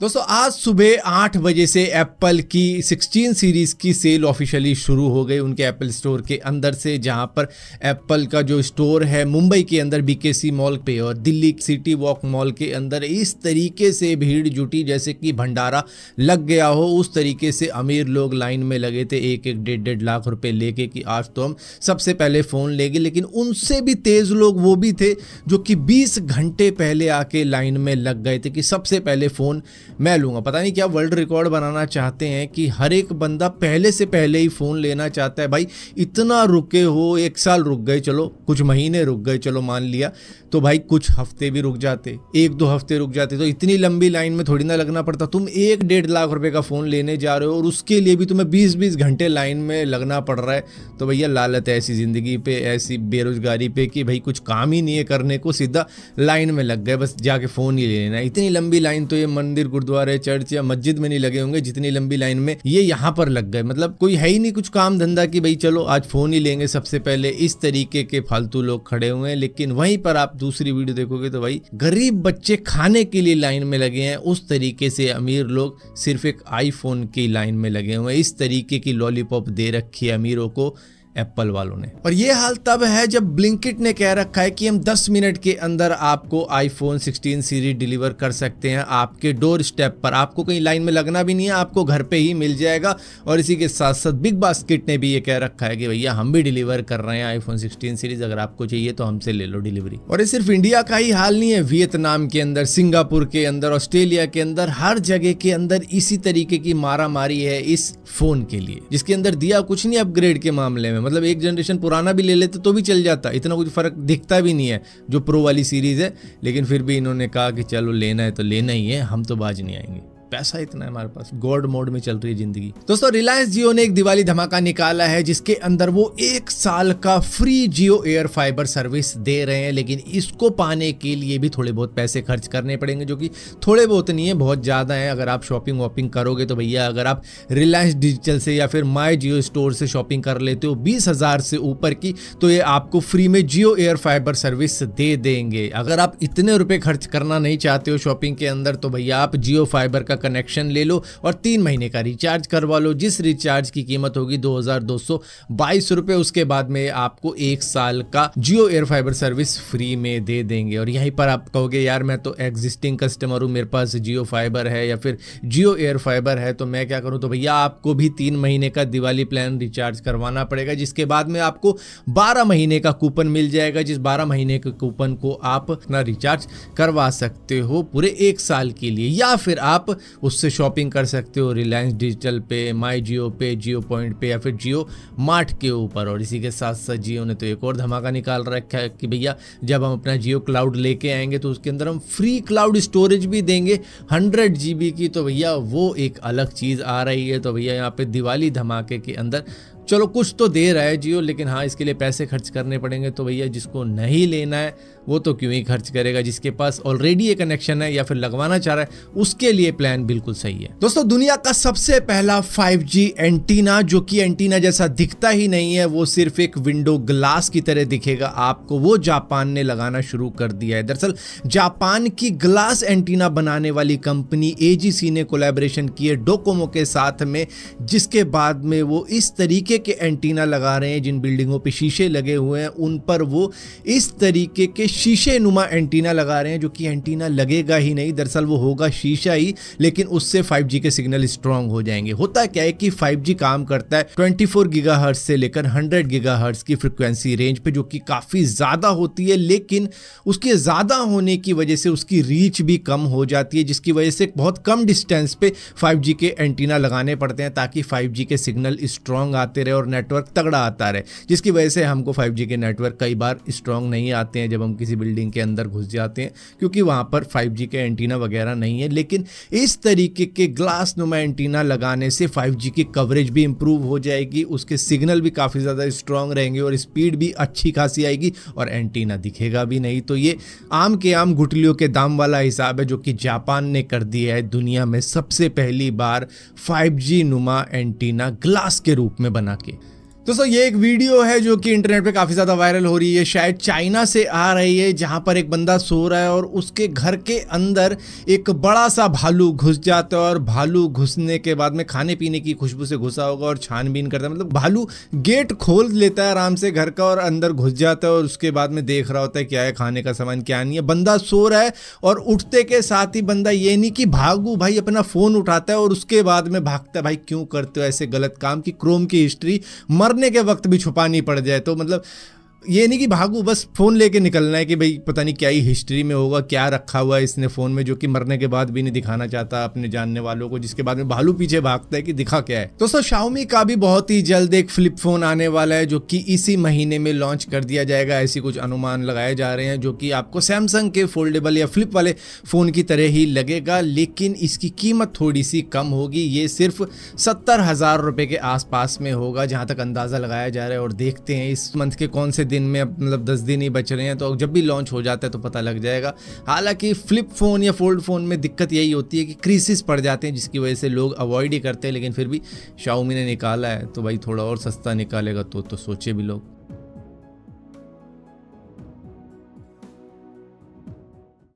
दोस्तों आज सुबह आठ बजे से एप्पल की 16 सीरीज़ की सेल ऑफिशियली शुरू हो गई उनके एप्पल स्टोर के अंदर से जहां पर एप्पल का जो स्टोर है मुंबई के अंदर बीकेसी मॉल पे और दिल्ली सिटी वॉक मॉल के अंदर इस तरीके से भीड़ जुटी जैसे कि भंडारा लग गया हो उस तरीके से अमीर लोग लाइन में लगे थे एक एक डेढ़ डेढ़ लाख रुपये लेके कि आज तो हम सबसे पहले फ़ोन लेंगे लेकिन उनसे भी तेज़ लोग वो भी थे जो कि बीस घंटे पहले आके लाइन में लग गए थे कि सबसे पहले फ़ोन मैं लूँगा पता नहीं क्या वर्ल्ड रिकॉर्ड बनाना चाहते हैं कि हर एक बंदा पहले से पहले ही फ़ोन लेना चाहता है भाई इतना रुके हो एक साल रुक गए चलो कुछ महीने रुक गए चलो मान लिया तो भाई कुछ हफ्ते भी रुक जाते एक दो हफ्ते रुक जाते तो इतनी लंबी लाइन में थोड़ी ना लगना पड़ता तुम एक डेढ़ लाख रुपये का फ़ोन लेने जा रहे हो और उसके लिए भी तुम्हें बीस बीस घंटे लाइन में लगना पड़ रहा है तो भैया लालत है ऐसी ज़िंदगी पे ऐसी बेरोज़गारी पे कि भाई कुछ काम ही नहीं है करने को सीधा लाइन में लग गए बस जाके फ़ोन ही लेना इतनी लंबी लाइन तो ये मंदिर गुरुद्वारे चर्च या मस्जिद में नहीं लगे होंगे जितनी लंबी लाइन में ये यहाँ पर लग गए मतलब कोई है ही नहीं कुछ काम धंधा की भाई चलो आज फोन ही लेंगे सबसे पहले इस तरीके के फालतू लोग खड़े हुए हैं लेकिन वहीं पर आप दूसरी वीडियो देखोगे तो भाई गरीब बच्चे खाने के लिए लाइन में लगे हैं उस तरीके से अमीर लोग सिर्फ एक आईफोन की लाइन में लगे हुए हैं इस तरीके की लॉलीपॉप दे रखी है अमीरों को एप्पल वालों ने और ये हाल तब है जब ब्लिंकिट ने कह रखा है कि हम 10 मिनट के अंदर आपको आईफोन 16 सीरीज डिलीवर कर सकते हैं आपके डोर स्टेप पर आपको कहीं लाइन में लगना भी नहीं है आपको घर पे ही मिल जाएगा और इसी के साथ साथ बिग बास्केट ने भी ये कह रखा है कि भैया हम भी डिलीवर कर रहे हैं आईफोन सिक्सटीन सीरीज अगर आपको चाहिए तो हमसे ले लो डिलीवरी और ये सिर्फ इंडिया का ही हाल नहीं है वियतनाम के अंदर सिंगापुर के अंदर ऑस्ट्रेलिया के अंदर हर जगह के अंदर इसी तरीके की मारामारी है इस फोन के लिए जिसके अंदर दिया कुछ नहीं अपग्रेड के मामले में मतलब एक जनरेशन पुराना भी ले लेते तो भी चल जाता इतना कुछ फ़र्क दिखता भी नहीं है जो प्रो वाली सीरीज़ है लेकिन फिर भी इन्होंने कहा कि चलो लेना है तो लेना ही है हम तो बाज नहीं आएंगे पैसा इतना है हमारे पास गॉड मोड में चल रही है जिंदगी दोस्तों रिलायंस जियो ने एक दिवाली धमाका निकाला है जिसके अंदर वो एक साल का free Jio air fibre service दे रहे हैं लेकिन इसको पाने के लिए भी थोड़े बहुत पैसे खर्च करने पड़ेंगे जो कि थोड़े बहुत नहीं है बहुत ज़्यादा है अगर आप शॉपिंग वॉपिंग करोगे तो भैया अगर आप रिलायंस डिजिटल से या फिर माई जियो स्टोर से शॉपिंग कर लेते हो बीस से ऊपर की तो ये आपको फ्री में जियो एयर फाइबर सर्विस दे देंगे अगर आप इतने रुपए खर्च करना नहीं चाहते हो शॉपिंग के अंदर तो भैया आप जियो फाइबर का का कनेक्शन ले लो और तीन महीने का रिचार्ज करवा लो जिस रिचार्ज की कीमत होगी दो हज़ार उसके बाद में आपको एक साल का Jio air fibre service free में दे देंगे और यहीं पर आप कहोगे यार मैं तो एग्जिस्टिंग कस्टमर हूँ मेरे पास जियो फाइबर है या फिर जियो एयर फाइबर है तो मैं क्या करूँ तो भैया आपको भी तीन महीने का दिवाली प्लान रिचार्ज करवाना पड़ेगा जिसके बाद में आपको बारह महीने का कूपन मिल जाएगा जिस बारह महीने के कूपन को आप अपना रिचार्ज करवा सकते हो पूरे एक साल के लिए या फिर आप उससे शॉपिंग कर सकते हो रिलायंस डिजिटल पे माई जियो पे जियो पॉइंट पे या फिर जियो मार्ट के ऊपर और इसी के साथ साथ जियो ने तो एक और धमाका निकाल रखा है कि भैया जब हम अपना जियो क्लाउड लेके आएंगे तो उसके अंदर हम फ्री क्लाउड स्टोरेज भी देंगे हंड्रेड जी की तो भैया वो एक अलग चीज़ आ रही है तो भैया यहाँ पे दिवाली धमाके के अंदर चलो कुछ तो दे रहा है जियो लेकिन हाँ इसके लिए पैसे खर्च करने पड़ेंगे तो भैया जिसको नहीं लेना है वो तो क्यों ही खर्च करेगा जिसके पास ऑलरेडी ये कनेक्शन है या फिर लगवाना चाह रहा है उसके लिए प्लान बिल्कुल सही है दोस्तों दुनिया का सबसे पहला 5G एंटीना जो कि एंटीना जैसा दिखता ही नहीं है वो सिर्फ एक विंडो ग्लास की तरह दिखेगा आपको वो जापान ने लगाना शुरू कर दिया है दरअसल जापान की ग्लास एंटीना बनाने वाली कंपनी एजीसी ने कोलेबरेशन किए डोकोमो के साथ में जिसके बाद में वो इस तरीके के एंटीना लगा रहे हैं जिन बिल्डिंगों पे शीशे लगे हुए हैं उन पर वो इस तरीके के शीशे नुमा एंटीना लगा रहे हैं जो कि एंटीना लगेगा ही नहीं दरअसल वो होगा शीशा ही लेकिन उससे 5G के सिग्नल स्ट्रांग हो जाएंगे होता क्या है कि 5G काम करता है 24 गीगाहर्ट्ज से लेकर 100 गीगा की फ्रिक्वेंसी रेंज पे जो कि काफ़ी ज़्यादा होती है लेकिन उसके ज़्यादा होने की वजह से उसकी रीच भी कम हो जाती है जिसकी वजह से बहुत कम डिस्टेंस पे 5G के एंटीना लगाने पड़ते हैं ताकि 5G के सिग्नल स्ट्रांग आते रहे और नेटवर्क तगड़ा आता रहे जिसकी वजह से हमको फाइव के नेटवर्क कई बार स्ट्रॉन्ग नहीं आते हैं जब हम किसी बिल्डिंग के अंदर घुस जाते हैं क्योंकि वहाँ पर फाइव के एंटीना वगैरह नहीं है लेकिन इस तरीके के ग्लास नुमा एंटीना लगाने से फाइव की कवरेज भी इम्प्रूव हो जाएगी उसके सिग्नल भी काफ़ी ज़्यादा स्ट्रॉन्ग रहेंगे और स्पीड भी अच्छी खासी आएगी और एंटीना दिखेगा भी नहीं तो ये आम के आम गुटलियों के दाम वाला हिसाब है जो कि जापान ने कर दिया है दुनिया में सबसे पहली बार 5G नुमा एंटीना ग्लास के रूप में बना बना के दोस्तों ये एक वीडियो है जो कि इंटरनेट पे काफ़ी ज़्यादा वायरल हो रही है शायद चाइना से आ रही है जहाँ पर एक बंदा सो रहा है और उसके घर के अंदर एक बड़ा सा भालू घुस जाता है और भालू घुसने के बाद में खाने पीने की खुशबू से घुसा होगा और छानबीन करता है मतलब भालू गेट खोल लेता है आराम से घर का और अंदर घुस जाता है और उसके बाद में देख रहा होता है क्या है खाने का सामान क्या नहीं है बंदा सो रहा है और उठते के साथ ही बंदा ये नहीं कि भागू भाई अपना फ़ोन उठाता है और उसके बाद में भागता है भाई क्यों करते हो ऐसे गलत काम की क्रोम की हिस्ट्री मर मरने के वक्त भी छुपानी पड़ जाए तो मतलब ये नहीं कि भागू बस फ़ोन लेके निकलना है कि भाई पता नहीं क्या ही हिस्ट्री में होगा क्या रखा हुआ है इसने फ़ोन में जो कि मरने के बाद भी नहीं दिखाना चाहता अपने जानने वालों को जिसके बाद में भालू पीछे भागता है कि दिखा क्या है दोस्तों शाओमी का भी बहुत ही जल्द एक फ्लिप फ़ोन आने वाला है जो कि इसी महीने में लॉन्च कर दिया जाएगा ऐसी कुछ अनुमान लगाए जा रहे हैं जो कि आपको सैमसंग के फोल्डेबल या फ्लिप वाले फ़ोन की तरह ही लगेगा लेकिन इसकी कीमत थोड़ी सी कम होगी ये सिर्फ सत्तर हज़ार रुपए के आसपास में होगा जहाँ तक अंदाज़ा लगाया जा रहा है और देखते हैं इस मंथ के कौन से दिन दिन में अब मतलब दस दिन ही बच रहे हैं तो जब भी लॉन्च हो जाता है तो पता लग जाएगा हालांकि फ्लिप फ़ोन या फोल्ड फ़ोन में दिक्कत यही होती है कि क्रीसिस पड़ जाते हैं जिसकी वजह से लोग अवॉइड ही करते हैं लेकिन फिर भी शाओमी ने निकाला है तो भाई थोड़ा और सस्ता निकालेगा तो तो सोचे भी लोग